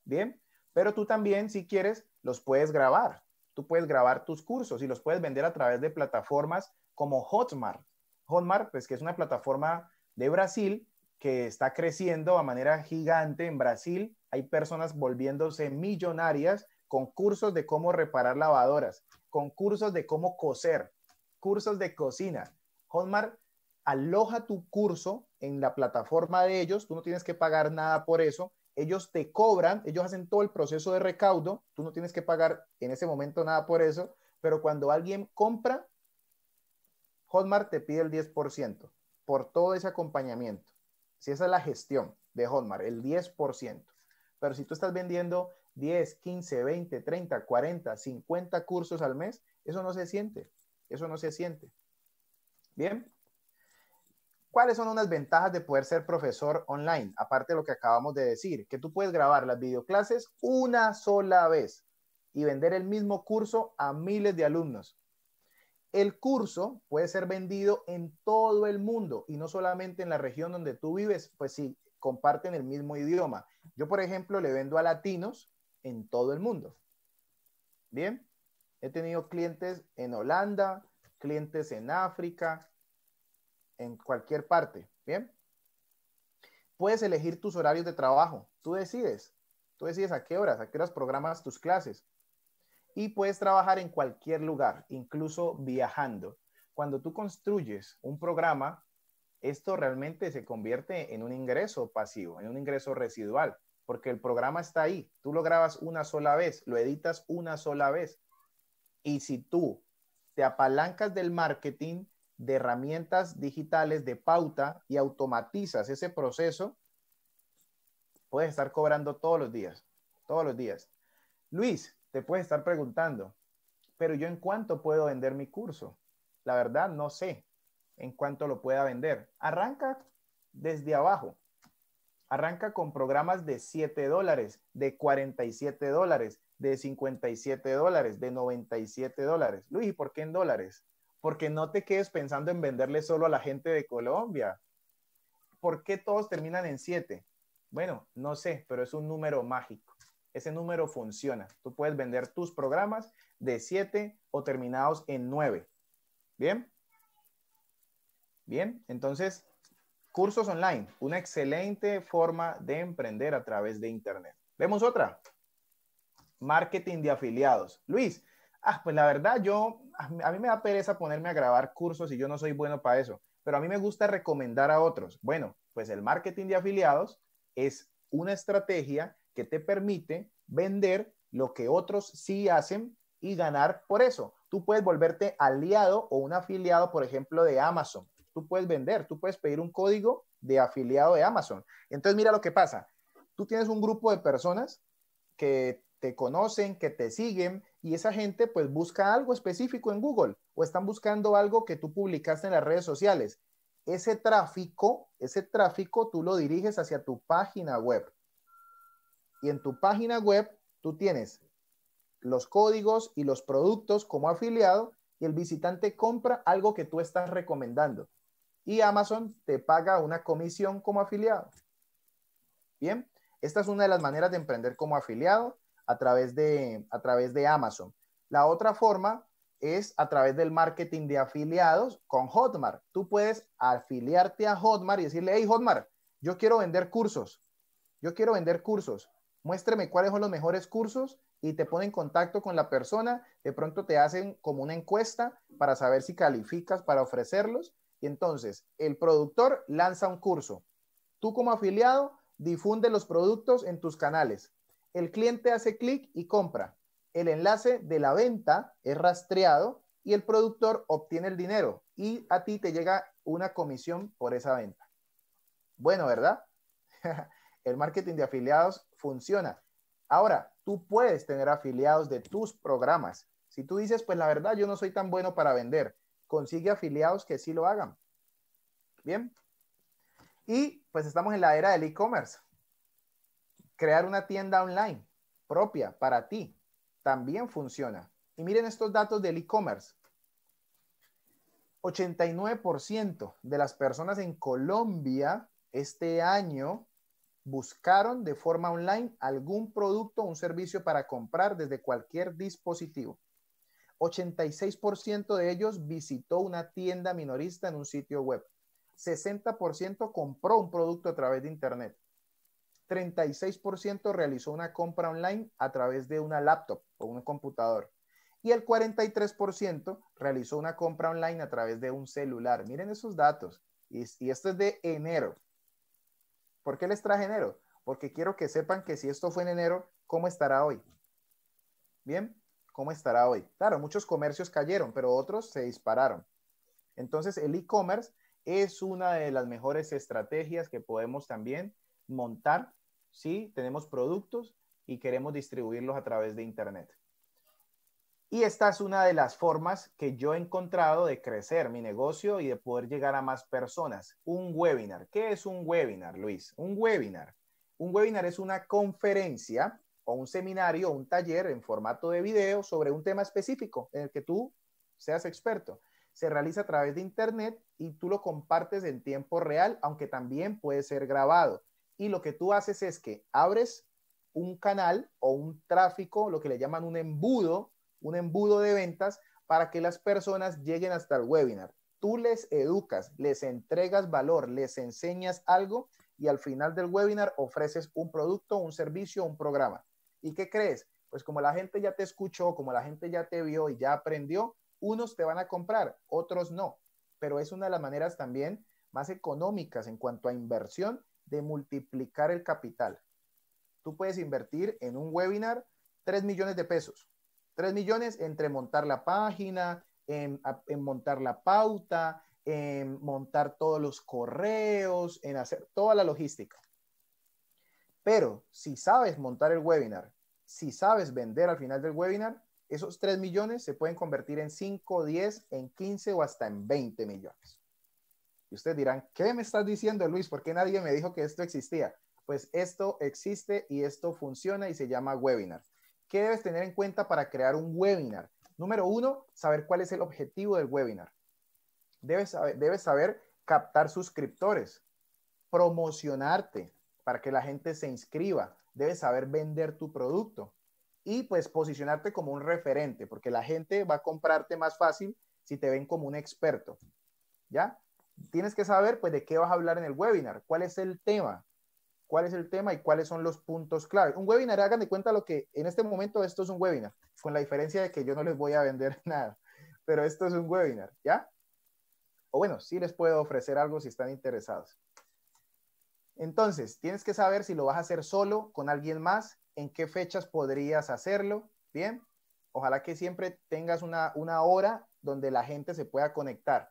Bien, pero tú también, si quieres, los puedes grabar. Tú puedes grabar tus cursos y los puedes vender a través de plataformas como Hotmart. Hotmart, pues que es una plataforma de Brasil que está creciendo a manera gigante en Brasil. Hay personas volviéndose millonarias con cursos de cómo reparar lavadoras, con cursos de cómo coser, cursos de cocina. Hotmart aloja tu curso en la plataforma de ellos, tú no tienes que pagar nada por eso ellos te cobran, ellos hacen todo el proceso de recaudo, tú no tienes que pagar en ese momento nada por eso, pero cuando alguien compra, Hotmart te pide el 10% por todo ese acompañamiento. Si esa es la gestión de Hotmart, el 10%. Pero si tú estás vendiendo 10, 15, 20, 30, 40, 50 cursos al mes, eso no se siente. Eso no se siente. Bien. ¿Cuáles son unas ventajas de poder ser profesor online? Aparte de lo que acabamos de decir, que tú puedes grabar las videoclases una sola vez y vender el mismo curso a miles de alumnos. El curso puede ser vendido en todo el mundo y no solamente en la región donde tú vives, pues si comparten el mismo idioma. Yo, por ejemplo, le vendo a latinos en todo el mundo. Bien, he tenido clientes en Holanda, clientes en África, en cualquier parte, ¿bien? Puedes elegir tus horarios de trabajo, tú decides, tú decides a qué horas, a qué horas programas tus clases y puedes trabajar en cualquier lugar, incluso viajando. Cuando tú construyes un programa, esto realmente se convierte en un ingreso pasivo, en un ingreso residual, porque el programa está ahí, tú lo grabas una sola vez, lo editas una sola vez. Y si tú te apalancas del marketing, de herramientas digitales de pauta y automatizas ese proceso, puedes estar cobrando todos los días, todos los días. Luis, te puedes estar preguntando, pero yo en cuánto puedo vender mi curso? La verdad, no sé en cuánto lo pueda vender. Arranca desde abajo. Arranca con programas de 7 dólares, de 47 dólares, de 57 dólares, de 97 dólares. Luis, ¿y por qué en dólares? porque no te quedes pensando en venderle solo a la gente de Colombia. ¿Por qué todos terminan en 7? Bueno, no sé, pero es un número mágico. Ese número funciona. Tú puedes vender tus programas de 7 o terminados en 9. ¿Bien? Bien, entonces, cursos online, una excelente forma de emprender a través de Internet. Vemos otra. Marketing de afiliados. Luis, ah, pues la verdad yo a mí me da pereza ponerme a grabar cursos y yo no soy bueno para eso, pero a mí me gusta recomendar a otros. Bueno, pues el marketing de afiliados es una estrategia que te permite vender lo que otros sí hacen y ganar por eso. Tú puedes volverte aliado o un afiliado, por ejemplo, de Amazon. Tú puedes vender, tú puedes pedir un código de afiliado de Amazon. Entonces, mira lo que pasa. Tú tienes un grupo de personas que te conocen, que te siguen, y esa gente pues busca algo específico en Google o están buscando algo que tú publicaste en las redes sociales. Ese tráfico, ese tráfico tú lo diriges hacia tu página web. Y en tu página web tú tienes los códigos y los productos como afiliado y el visitante compra algo que tú estás recomendando. Y Amazon te paga una comisión como afiliado. Bien, esta es una de las maneras de emprender como afiliado a través de, a través de Amazon. La otra forma es a través del marketing de afiliados con Hotmart. Tú puedes afiliarte a Hotmart y decirle, hey Hotmart, yo quiero vender cursos, yo quiero vender cursos, muéstrame cuáles son los mejores cursos y te pone en contacto con la persona, de pronto te hacen como una encuesta para saber si calificas para ofrecerlos y entonces el productor lanza un curso. Tú como afiliado difunde los productos en tus canales el cliente hace clic y compra. El enlace de la venta es rastreado y el productor obtiene el dinero y a ti te llega una comisión por esa venta. Bueno, ¿verdad? *laughs* el marketing de afiliados funciona. Ahora, tú puedes tener afiliados de tus programas. Si tú dices, pues la verdad, yo no soy tan bueno para vender, consigue afiliados que sí lo hagan. Bien. Y pues estamos en la era del e-commerce. Crear una tienda online propia para ti también funciona. Y miren estos datos del e-commerce. 89% de las personas en Colombia este año buscaron de forma online algún producto o un servicio para comprar desde cualquier dispositivo. 86% de ellos visitó una tienda minorista en un sitio web. 60% compró un producto a través de Internet. 36% realizó una compra online a través de una laptop o un computador. Y el 43% realizó una compra online a través de un celular. Miren esos datos. Y, y esto es de enero. ¿Por qué les traje enero? Porque quiero que sepan que si esto fue en enero, ¿cómo estará hoy? ¿Bien? ¿Cómo estará hoy? Claro, muchos comercios cayeron, pero otros se dispararon. Entonces, el e-commerce es una de las mejores estrategias que podemos también montar ¿sí? Tenemos productos y queremos distribuirlos a través de Internet. Y esta es una de las formas que yo he encontrado de crecer mi negocio y de poder llegar a más personas. Un webinar. ¿Qué es un webinar, Luis? Un webinar. Un webinar es una conferencia o un seminario o un taller en formato de video sobre un tema específico en el que tú seas experto. Se realiza a través de Internet y tú lo compartes en tiempo real, aunque también puede ser grabado y lo que tú haces es que abres un canal o un tráfico, lo que le llaman un embudo, un embudo de ventas para que las personas lleguen hasta el webinar. Tú les educas, les entregas valor, les enseñas algo y al final del webinar ofreces un producto, un servicio, un programa. ¿Y qué crees? Pues como la gente ya te escuchó, como la gente ya te vio y ya aprendió, unos te van a comprar, otros no. Pero es una de las maneras también más económicas en cuanto a inversión de multiplicar el capital. Tú puedes invertir en un webinar 3 millones de pesos. 3 millones entre montar la página, en, montar la pauta, en montar todos los correos, en hacer toda la logística. Pero si sabes montar el webinar, si sabes vender al final del webinar, esos 3 millones se pueden convertir en 5, 10, en 15 o hasta en 20 millones. Y ustedes dirán, ¿qué me estás diciendo, Luis? ¿Por qué nadie me dijo que esto existía? Pues esto existe y esto funciona y se llama webinar. ¿Qué debes tener en cuenta para crear un webinar? Número uno, saber cuál es el objetivo del webinar. Debes saber, debes saber captar suscriptores, promocionarte para que la gente se inscriba. Debes saber vender tu producto y pues posicionarte como un referente, porque la gente va a comprarte más fácil si te ven como un experto. ¿Ya? tienes que saber pues de qué vas a hablar en el webinar, cuál es el tema, cuál es el tema y cuáles son los puntos clave. Un webinar, hagan de cuenta lo que en este momento esto es un webinar, con la diferencia de que yo no les voy a vender *laughs* nada, pero esto es un webinar, ¿ya? O bueno, sí les puedo ofrecer algo si están interesados. Entonces, tienes que saber si lo vas a hacer solo, con alguien más, en qué fechas podrías hacerlo, ¿bien? Ojalá que siempre tengas una, una hora donde la gente se pueda conectar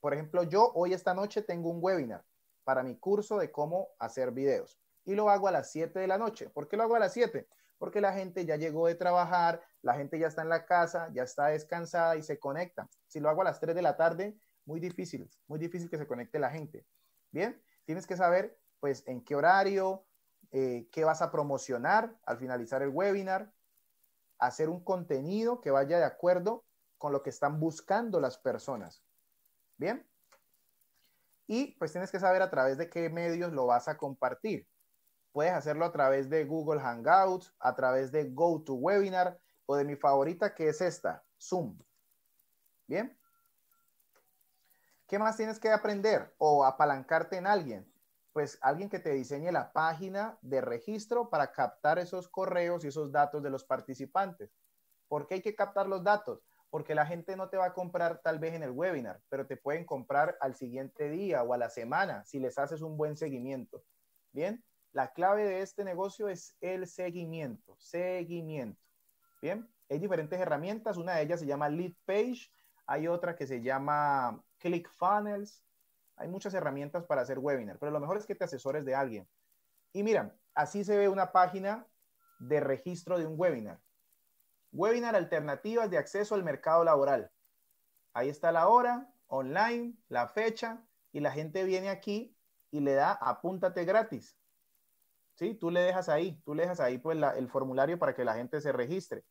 por ejemplo, yo hoy esta noche tengo un webinar para mi curso de cómo hacer videos y lo hago a las 7 de la noche. ¿Por qué lo hago a las 7? Porque la gente ya llegó de trabajar, la gente ya está en la casa, ya está descansada y se conecta. Si lo hago a las 3 de la tarde, muy difícil, muy difícil que se conecte la gente. Bien, tienes que saber pues en qué horario, eh, qué vas a promocionar al finalizar el webinar, hacer un contenido que vaya de acuerdo con lo que están buscando las personas. Bien. Y pues tienes que saber a través de qué medios lo vas a compartir. Puedes hacerlo a través de Google Hangouts, a través de GoToWebinar o de mi favorita que es esta, Zoom. Bien. ¿Qué más tienes que aprender o apalancarte en alguien? Pues alguien que te diseñe la página de registro para captar esos correos y esos datos de los participantes. ¿Por qué hay que captar los datos? porque la gente no te va a comprar tal vez en el webinar, pero te pueden comprar al siguiente día o a la semana si les haces un buen seguimiento. Bien, la clave de este negocio es el seguimiento, seguimiento. Bien, hay diferentes herramientas, una de ellas se llama Lead Page, hay otra que se llama Click Funnels. hay muchas herramientas para hacer webinar, pero lo mejor es que te asesores de alguien. Y mira, así se ve una página de registro de un webinar. Webinar Alternativas de Acceso al Mercado Laboral. Ahí está la hora, online, la fecha, y la gente viene aquí y le da apúntate gratis. ¿Sí? Tú le dejas ahí, tú le dejas ahí pues el formulario para que la gente se registre.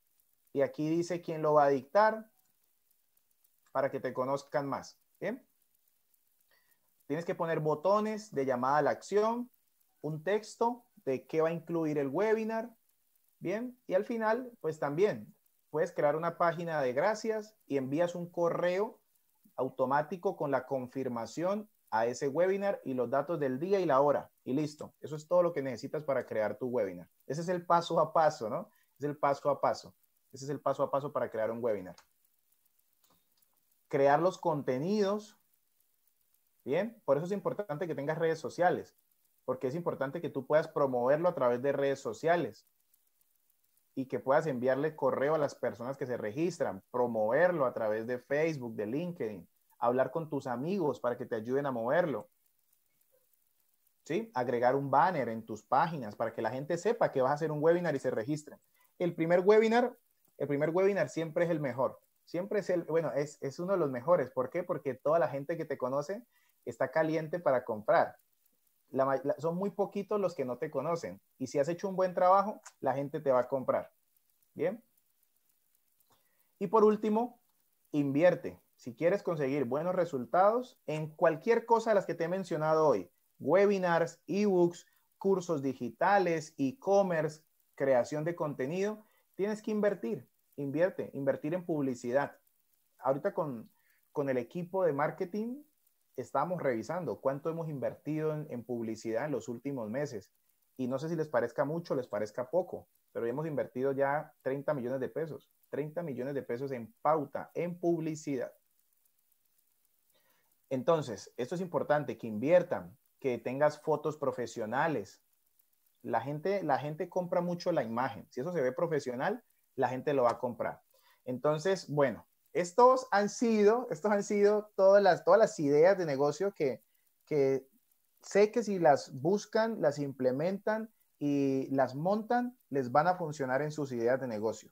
Y aquí dice quién lo va a dictar para que te conozcan más. Tienes que poner botones de llamada a la acción, un texto de qué va a incluir el webinar, Bien, y al final, pues también puedes crear una página de gracias y envías un correo automático con la confirmación a ese webinar y los datos del día y la hora. Y listo, eso es todo lo que necesitas para crear tu webinar. Ese es el paso a paso, ¿no? Es el paso a paso. Ese es el paso a paso para crear un webinar. Crear los contenidos. Bien, por eso es importante que tengas redes sociales, porque es importante que tú puedas promoverlo a través de redes sociales y que puedas enviarle correo a las personas que se registran, promoverlo a través de Facebook, de LinkedIn, hablar con tus amigos para que te ayuden a moverlo. ¿Sí? Agregar un banner en tus páginas para que la gente sepa que vas a hacer un webinar y se registren. El primer webinar, el primer webinar siempre es el mejor. Siempre es el, bueno, es, es uno de los mejores. ¿Por qué? Porque toda la gente que te conoce está caliente para comprar son muy poquitos los que no te conocen. Y si has hecho un buen trabajo, la gente te va a comprar. Bien. Y por último, invierte. Si quieres conseguir buenos resultados en cualquier cosa de las que te he mencionado hoy, webinars, ebooks, cursos digitales, e-commerce, creación de contenido, tienes que invertir, invierte, invertir en publicidad. Ahorita con el equipo de marketing estamos revisando cuánto hemos invertido en, publicidad en los últimos meses. Y no sé si les parezca mucho, les parezca poco, pero hemos invertido ya 30 millones de pesos, 30 millones de pesos en pauta, en publicidad. Entonces, esto es importante, que inviertan, que tengas fotos profesionales. La gente, la gente compra mucho la imagen. Si eso se ve profesional, la gente lo va a comprar. Entonces, bueno, estos han sido, estos han sido todas las, todas las ideas de negocio que, sé que si las buscan, las implementan y las montan, les van a funcionar en sus ideas de negocio.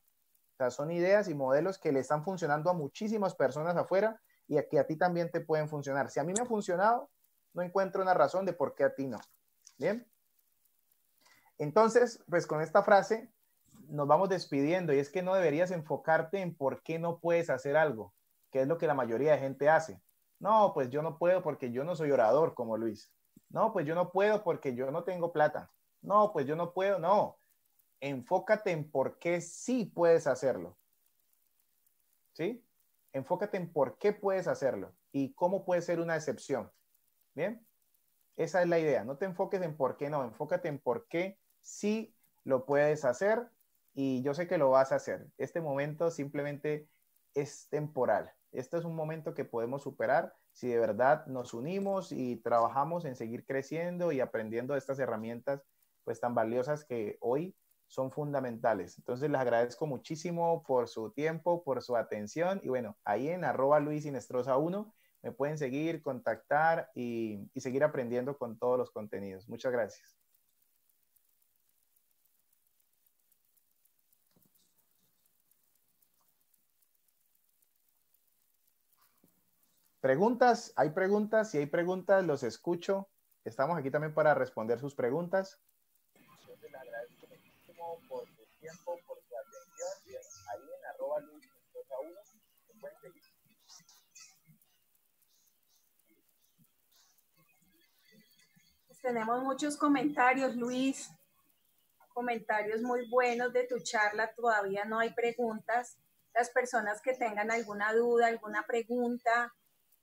O sea, son ideas y modelos que le están funcionando a muchísimas personas afuera y a que a ti también te pueden funcionar. Si a mí me ha funcionado, no encuentro una razón de por qué a ti no. Bien. Entonces, pues con esta frase nos vamos despidiendo y es que no deberías enfocarte en por qué no puedes hacer algo, que es lo que la mayoría de gente hace. No, pues yo no puedo porque yo no soy orador como Luis. No, pues yo no puedo porque yo no tengo plata. No, pues yo no puedo. No, enfócate en por qué sí puedes hacerlo. ¿Sí? Enfócate en por qué puedes hacerlo y cómo puede ser una excepción. ¿Bien? Esa es la idea. No te enfoques en por qué no, enfócate en por qué sí lo puedes hacer y yo sé que lo vas a hacer. Este momento simplemente es temporal. Este es un momento que podemos superar si de verdad nos unimos y trabajamos en seguir creciendo y aprendiendo estas herramientas pues tan valiosas que hoy son fundamentales. Entonces les agradezco muchísimo por su tiempo, por su atención y bueno, ahí en arroba Luis 1 me pueden seguir, contactar y seguir aprendiendo con todos los contenidos. Muchas gracias. Preguntas, hay preguntas, si hay preguntas, los escucho. Estamos aquí también para responder sus preguntas. Pues tenemos muchos comentarios, Luis. Comentarios muy buenos de tu charla. Todavía no hay preguntas. Las personas que tengan alguna duda, alguna pregunta,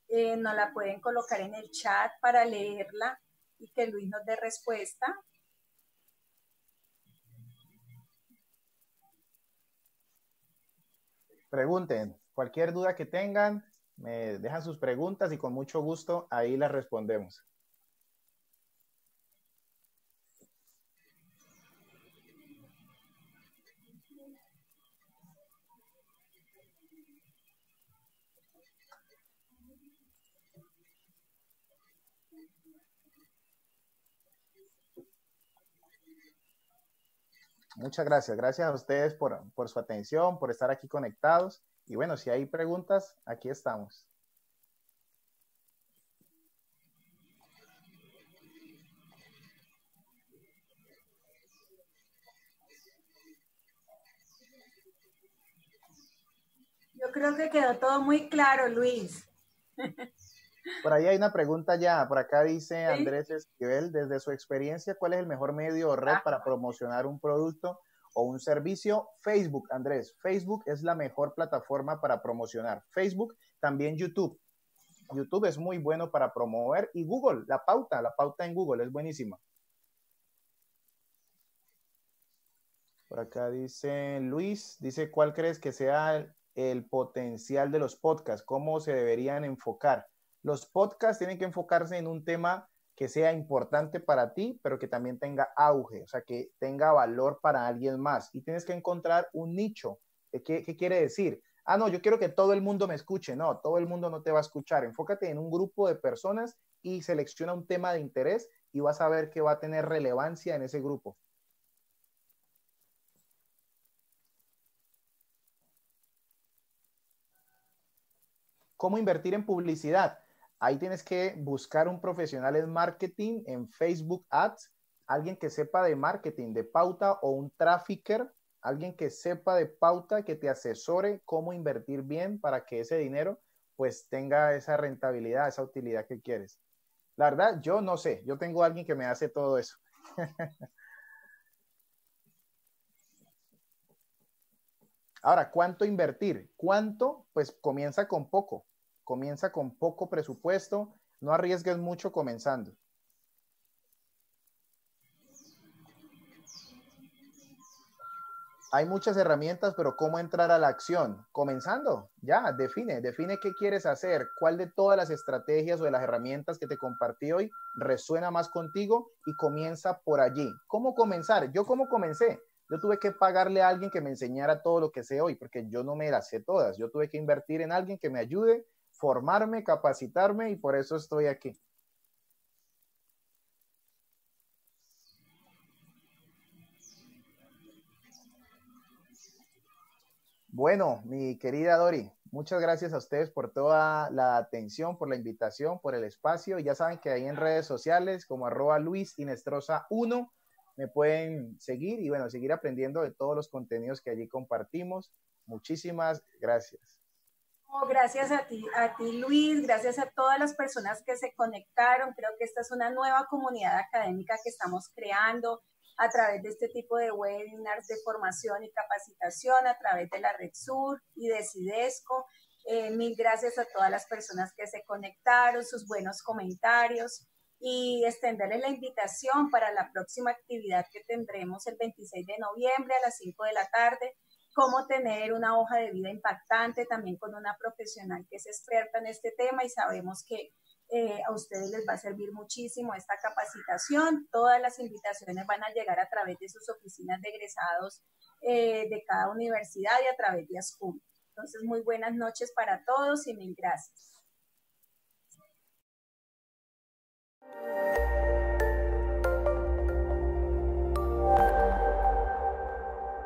eh, nos la pueden colocar en el chat para leerla y que Luis nos dé respuesta. Pregunten, cualquier duda que tengan, me dejan sus preguntas y con mucho gusto ahí las respondemos. muchas gracias. Gracias a ustedes por, por su atención, por estar aquí conectados. Y bueno, si hay preguntas, aquí estamos. Yo creo que quedó todo muy claro, Luis. *laughs* Por ahí hay una pregunta ya, por acá dice Andrés Esquivel, desde su experiencia, ¿cuál es el mejor medio o red ah. para promocionar un producto o un servicio? Facebook, Andrés, Facebook es la mejor plataforma para promocionar. Facebook, también YouTube. YouTube es muy bueno para promover y Google, la pauta, la pauta en Google es buenísima. Por acá dice Luis, dice, ¿cuál crees que sea el, el potencial de los podcasts? ¿Cómo se deberían enfocar? Los podcasts tienen que enfocarse en un tema que sea importante para ti, pero que también tenga auge, o sea, que tenga valor para alguien más. Y tienes que encontrar un nicho. ¿Qué, quiere decir? Ah, no, yo quiero que todo el mundo me escuche. No, todo el mundo no te va a escuchar. Enfócate en un grupo de personas y selecciona un tema de interés y vas a ver que va a tener relevancia en ese grupo. ¿Cómo invertir en publicidad? Ahí tienes que buscar un profesional en marketing, en Facebook Ads, alguien que sepa de marketing, de pauta o un trafficker, alguien que sepa de pauta, que te asesore cómo invertir bien para que ese dinero pues tenga esa rentabilidad, esa utilidad que quieres. La verdad, yo no sé, yo tengo alguien que me hace todo eso. *laughs* Ahora, ¿cuánto invertir? ¿Cuánto? Pues comienza con poco comienza con poco presupuesto, no arriesgues mucho comenzando. Hay muchas herramientas, pero ¿cómo entrar a la acción? Comenzando, ya, define, define qué quieres hacer, cuál de todas las estrategias o de las herramientas que te compartí hoy resuena más contigo y comienza por allí. ¿Cómo comenzar? Yo cómo comencé. Yo tuve que pagarle a alguien que me enseñara todo lo que sé hoy, porque yo no me las sé todas. Yo tuve que invertir en alguien que me ayude formarme, capacitarme y por eso estoy aquí. Bueno, mi querida Dori, muchas gracias a ustedes por toda la atención, por la invitación, por el espacio. Ya saben que ahí en redes sociales como arroba Luis Inestrosa 1 me pueden seguir y bueno, seguir aprendiendo de todos los contenidos que allí compartimos. Muchísimas gracias gracias a ti, a ti Luis, gracias a todas las personas que se conectaron. Creo que esta es una nueva comunidad académica que estamos creando a través de este tipo de webinars de formación y capacitación, a través de la Red Sur y de Cidesco, eh, mil gracias a todas las personas que se conectaron, sus buenos comentarios y extenderles la invitación para la próxima actividad que tendremos el 26 de noviembre a las 5 de la tarde cómo tener una hoja de vida impactante, también con una profesional que es experta en este tema y sabemos que eh, a ustedes les va a servir muchísimo esta capacitación. Todas las invitaciones van a llegar a través de sus oficinas de egresados eh, de cada universidad y a través de ASCUM. Entonces, muy buenas noches para todos y mil gracias.